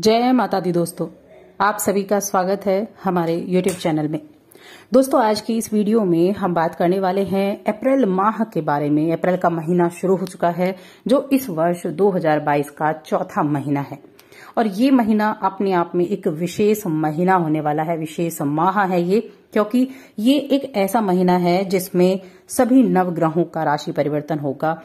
जय माता दी दोस्तों आप सभी का स्वागत है हमारे यूट्यूब चैनल में दोस्तों आज की इस वीडियो में हम बात करने वाले हैं अप्रैल माह के बारे में अप्रैल का महीना शुरू हो चुका है जो इस वर्ष 2022 का चौथा महीना है और ये महीना अपने आप में एक विशेष महीना होने वाला है विशेष माह है ये क्योंकि ये एक ऐसा महीना है जिसमें सभी नवग्रहों का राशि परिवर्तन होगा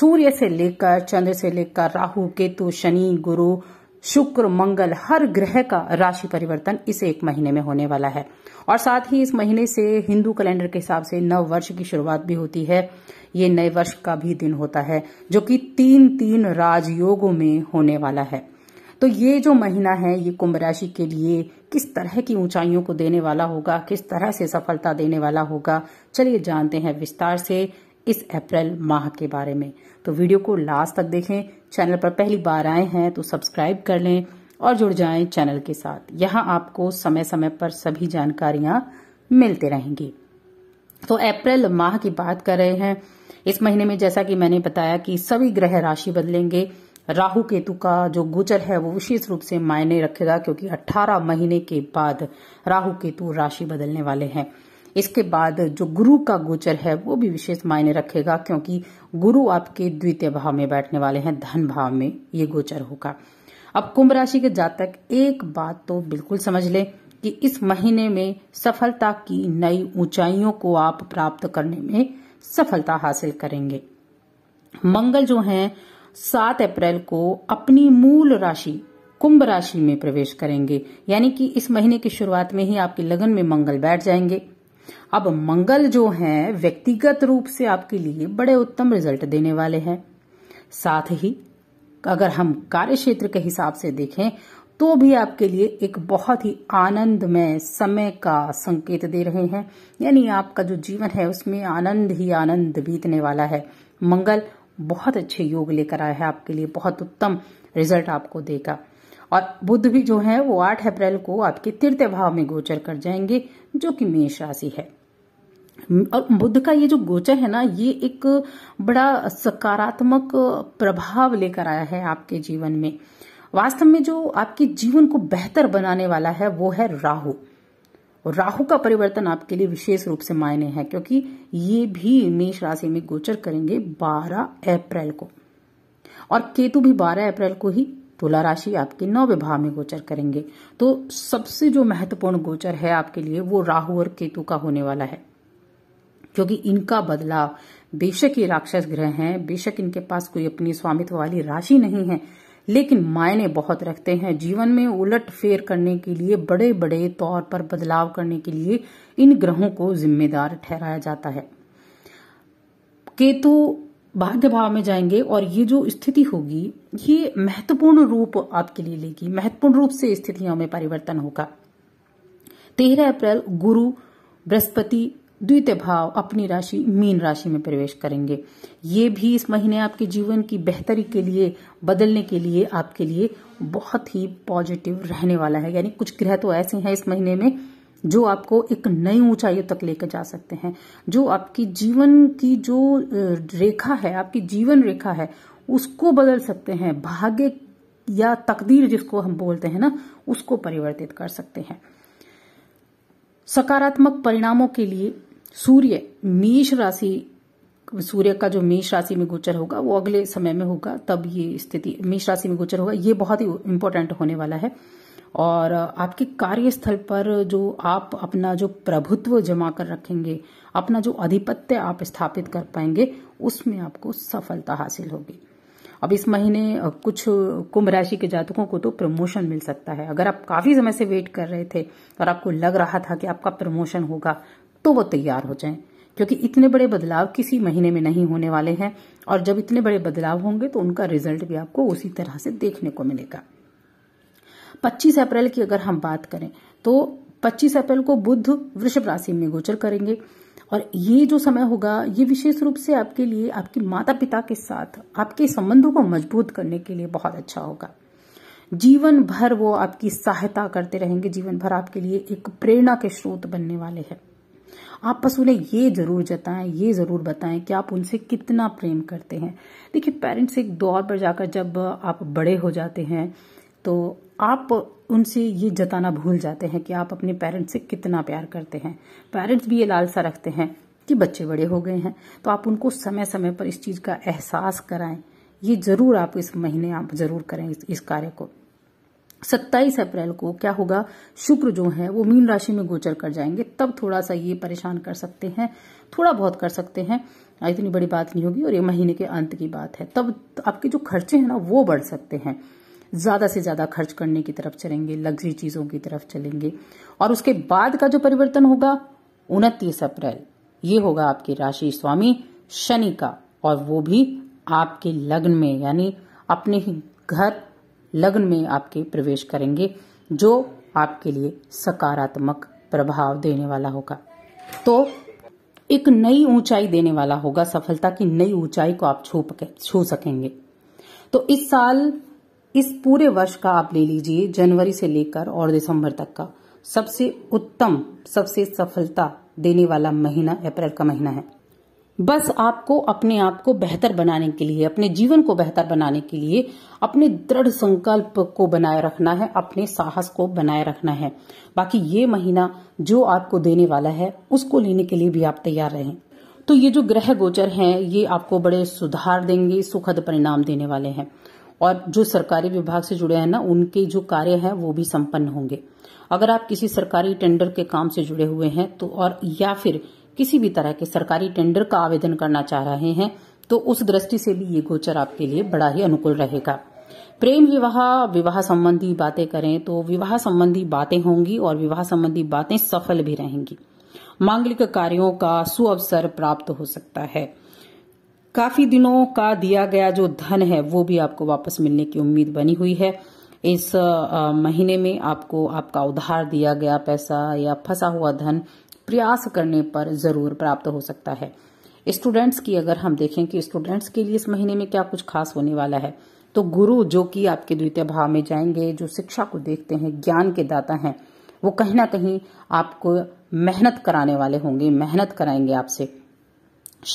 सूर्य से लेकर चंद्र से लेकर राहु केतु शनि गुरु शुक्र मंगल हर ग्रह का राशि परिवर्तन इस एक महीने में होने वाला है और साथ ही इस महीने से हिंदू कैलेंडर के हिसाब से नव वर्ष की शुरुआत भी होती है ये नए वर्ष का भी दिन होता है जो कि तीन तीन राजयोगों में होने वाला है तो ये जो महीना है ये कुंभ राशि के लिए किस तरह की ऊंचाइयों को देने वाला होगा किस तरह से सफलता देने वाला होगा चलिए जानते हैं विस्तार से इस अप्रैल माह के बारे में तो वीडियो को लास्ट तक देखें चैनल पर पहली बार आए हैं तो सब्सक्राइब कर लें और जुड़ जाएं चैनल के साथ यहाँ आपको समय समय पर सभी जानकारियां मिलते रहेंगी तो अप्रैल माह की बात कर रहे हैं इस महीने में जैसा कि मैंने बताया कि सभी ग्रह राशि बदलेंगे राहु केतु का जो गोचर है वो विशेष रूप से मायने रखेगा क्योंकि 18 महीने के बाद राहु केतु राशि बदलने वाले हैं इसके बाद जो गुरु का गोचर है वो भी विशेष मायने रखेगा क्योंकि गुरु आपके द्वितीय भाव में बैठने वाले हैं धन भाव में ये गोचर होगा अब कुंभ राशि के जातक एक बात तो बिल्कुल समझ लें कि इस महीने में सफलता की नई ऊंचाइयों को आप प्राप्त करने में सफलता हासिल करेंगे मंगल जो है सात अप्रैल को अपनी मूल राशि कुंभ राशि में प्रवेश करेंगे यानी कि इस महीने की शुरुआत में ही आपके लगन में मंगल बैठ जाएंगे अब मंगल जो है व्यक्तिगत रूप से आपके लिए बड़े उत्तम रिजल्ट देने वाले हैं साथ ही अगर हम कार्य क्षेत्र के हिसाब से देखें तो भी आपके लिए एक बहुत ही आनंदमय समय का संकेत दे रहे हैं यानी आपका जो जीवन है उसमें आनंद ही आनंद बीतने वाला है मंगल बहुत अच्छे योग लेकर आया है आपके लिए बहुत उत्तम रिजल्ट आपको देगा और बुद्ध भी जो है वो आठ अप्रैल को आपके तृतीय भाव में गोचर कर जाएंगे जो कि मेष राशि है और बुद्ध का ये जो गोचर है ना ये एक बड़ा सकारात्मक प्रभाव लेकर आया है आपके जीवन में वास्तव में जो आपके जीवन को बेहतर बनाने वाला है वो है राहु और राहु का परिवर्तन आपके लिए विशेष रूप से मायने है क्योंकि ये भी मेष राशि में गोचर करेंगे 12 अप्रैल को और केतु भी 12 अप्रैल को ही तुला राशि आपके नौवे भाव में गोचर करेंगे तो सबसे जो महत्वपूर्ण गोचर है आपके लिए वो राहु और केतु का होने वाला है क्योंकि इनका बदलाव बेशक ये राक्षस ग्रह हैं बेशक इनके पास कोई अपनी स्वामित्व वाली राशि नहीं है लेकिन मायने बहुत रखते हैं जीवन में उलट फेर करने के लिए बड़े बड़े तौर पर बदलाव करने के लिए इन ग्रहों को जिम्मेदार ठहराया जाता है केतु बाध्य भाव में जाएंगे और ये जो स्थिति होगी ये महत्वपूर्ण रूप आपके लिए लेगी महत्वपूर्ण रूप से स्थितियों में परिवर्तन होगा तेरह अप्रैल गुरु बृहस्पति द्वितीय भाव अपनी राशि मीन राशि में प्रवेश करेंगे ये भी इस महीने आपके जीवन की बेहतरी के लिए बदलने के लिए आपके लिए बहुत ही पॉजिटिव रहने वाला है यानी कुछ ग्रह तो ऐसे हैं इस महीने में जो आपको एक नई ऊंचाइयों तक लेकर जा सकते हैं जो आपकी जीवन की जो रेखा है आपकी जीवन रेखा है उसको बदल सकते हैं भाग्य या तकदीर जिसको हम बोलते हैं ना उसको परिवर्तित कर सकते हैं सकारात्मक परिणामों के लिए सूर्य मेष राशि सूर्य का जो मेष राशि में गोचर होगा वो अगले समय में होगा तब ये स्थिति मेष राशि में गोचर होगा ये बहुत ही इंपॉर्टेंट होने वाला है और आपके कार्यस्थल पर जो आप अपना जो प्रभुत्व जमा कर रखेंगे अपना जो आधिपत्य आप स्थापित कर पाएंगे उसमें आपको सफलता हासिल होगी अब इस महीने कुछ कुंभ राशि के जातकों को तो प्रमोशन मिल सकता है अगर आप काफी समय से वेट कर रहे थे और आपको लग रहा था कि आपका प्रमोशन होगा तो वो तैयार हो जाएं क्योंकि इतने बड़े बदलाव किसी महीने में नहीं होने वाले हैं और जब इतने बड़े बदलाव होंगे तो उनका रिजल्ट भी आपको उसी तरह से देखने को मिलेगा 25 अप्रैल की अगर हम बात करें तो 25 अप्रैल को बुद्ध वृषभ राशि में गोचर करेंगे और ये जो समय होगा ये विशेष रूप से आपके लिए आपके माता पिता के साथ आपके संबंधों को मजबूत करने के लिए बहुत अच्छा होगा जीवन भर वो आपकी सहायता करते रहेंगे जीवन भर आपके लिए एक प्रेरणा के स्रोत बनने वाले हैं आप बस उन्हें ये जरूर जताएं ये जरूर बताएं कि आप उनसे कितना प्रेम करते हैं देखिए पेरेंट्स एक दौर पर जाकर जब आप बड़े हो जाते हैं तो आप उनसे ये जताना भूल जाते हैं कि आप अपने पेरेंट्स से कितना प्यार करते हैं पेरेंट्स भी ये लालसा रखते हैं कि बच्चे बड़े हो गए हैं तो आप उनको समय समय पर इस चीज़ का एहसास कराएं ये ज़रूर आप इस महीने आप ज़रूर करें इस, इस कार्य को सत्ताईस अप्रैल को क्या होगा शुक्र जो है वो मीन राशि में गोचर कर जाएंगे तब थोड़ा सा ये परेशान कर सकते हैं थोड़ा बहुत कर सकते हैं इतनी बड़ी बात नहीं होगी और ये महीने के अंत की बात है तब आपके जो खर्चे हैं ना वो बढ़ सकते हैं ज़्यादा से ज़्यादा खर्च करने की तरफ चलेंगे लग्जरी चीज़ों की तरफ चलेंगे और उसके बाद का जो परिवर्तन होगा उनतीस अप्रैल ये होगा आपके राशि स्वामी शनि का और वो भी आपके लग्न में यानी अपने ही घर लग्न में आपके प्रवेश करेंगे जो आपके लिए सकारात्मक प्रभाव देने वाला होगा तो एक नई ऊंचाई देने वाला होगा सफलता की नई ऊंचाई को आप छू छू सकेंगे तो इस साल इस पूरे वर्ष का आप ले लीजिए जनवरी से लेकर और दिसंबर तक का सबसे उत्तम सबसे सफलता देने वाला महीना अप्रैल का महीना है बस आपको अपने आप को बेहतर बनाने के लिए अपने जीवन को बेहतर बनाने के लिए अपने दृढ़ संकल्प को बनाए रखना है अपने साहस को बनाए रखना है बाकी ये महीना जो आपको देने वाला है उसको लेने के लिए भी आप तैयार रहें तो ये जो ग्रह गोचर हैं ये आपको बड़े सुधार देंगे सुखद परिणाम देने वाले हैं और जो सरकारी विभाग से जुड़े हैं ना उनके जो कार्य है वो भी संपन्न होंगे अगर आप किसी सरकारी टेंडर के काम से जुड़े हुए हैं तो और या फिर किसी भी तरह के सरकारी टेंडर का आवेदन करना चाह रहे हैं तो उस दृष्टि से भी ये गोचर आपके लिए बड़ा ही अनुकूल रहेगा प्रेम विवाह विवाह संबंधी बातें करें तो विवाह संबंधी बातें होंगी और विवाह संबंधी बातें सफल भी रहेंगी मांगलिक कार्यों का सुअवसर प्राप्त हो सकता है काफी दिनों का दिया गया जो धन है वो भी आपको वापस मिलने की उम्मीद बनी हुई है इस महीने में आपको आपका उधार दिया गया पैसा या फंसा हुआ धन प्रयास करने पर जरूर प्राप्त हो सकता है स्टूडेंट्स की अगर हम देखें कि स्टूडेंट्स के लिए इस महीने में क्या कुछ खास होने वाला है तो गुरु जो कि आपके द्वितीय भाव में जाएंगे जो शिक्षा को देखते हैं ज्ञान के दाता हैं वो कहीं ना कहीं आपको मेहनत कराने वाले होंगे मेहनत कराएंगे आपसे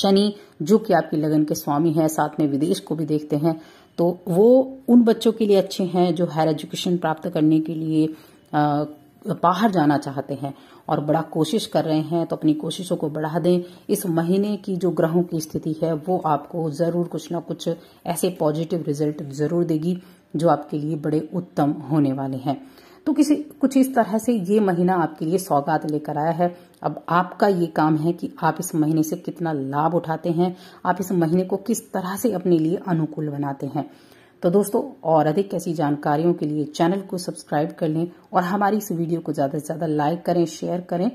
शनि जो कि आपकी लगन के स्वामी है साथ में विदेश को भी देखते हैं तो वो उन बच्चों के लिए अच्छे हैं जो हायर एजुकेशन प्राप्त करने के लिए बाहर जाना चाहते हैं और बड़ा कोशिश कर रहे हैं तो अपनी कोशिशों को बढ़ा दें इस महीने की जो ग्रहों की स्थिति है वो आपको जरूर कुछ ना कुछ ऐसे पॉजिटिव रिजल्ट जरूर देगी जो आपके लिए बड़े उत्तम होने वाले हैं तो किसी कुछ इस तरह से ये महीना आपके लिए सौगात लेकर आया है अब आपका ये काम है कि आप इस महीने से कितना लाभ उठाते हैं आप इस महीने को किस तरह से अपने लिए अनुकूल बनाते हैं तो दोस्तों और अधिक ऐसी जानकारियों के लिए चैनल को सब्सक्राइब कर लें और हमारी इस वीडियो को ज़्यादा से ज़्यादा लाइक करें शेयर करें